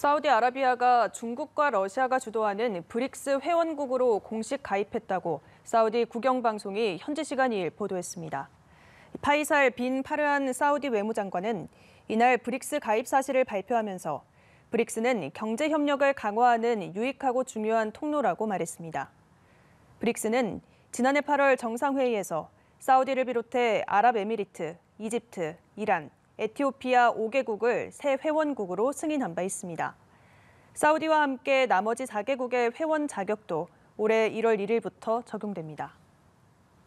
사우디아라비아가 중국과 러시아가 주도하는 브릭스 회원국으로 공식 가입했다고 사우디 국영방송이 현지 시간 2일 보도했습니다. 파이살 빈 파르한 사우디 외무장관은 이날 브릭스 가입 사실을 발표하면서 브릭스는 경제 협력을 강화하는 유익하고 중요한 통로라고 말했습니다. 브릭스는 지난해 8월 정상회의에서 사우디를 비롯해 아랍에미리트, 이집트, 이란, 에티오피아 5개국을 새 회원국으로 승인한 바 있습니다. 사우디와 함께 나머지 4개국의 회원 자격도 올해 1월 1일부터 적용됩니다.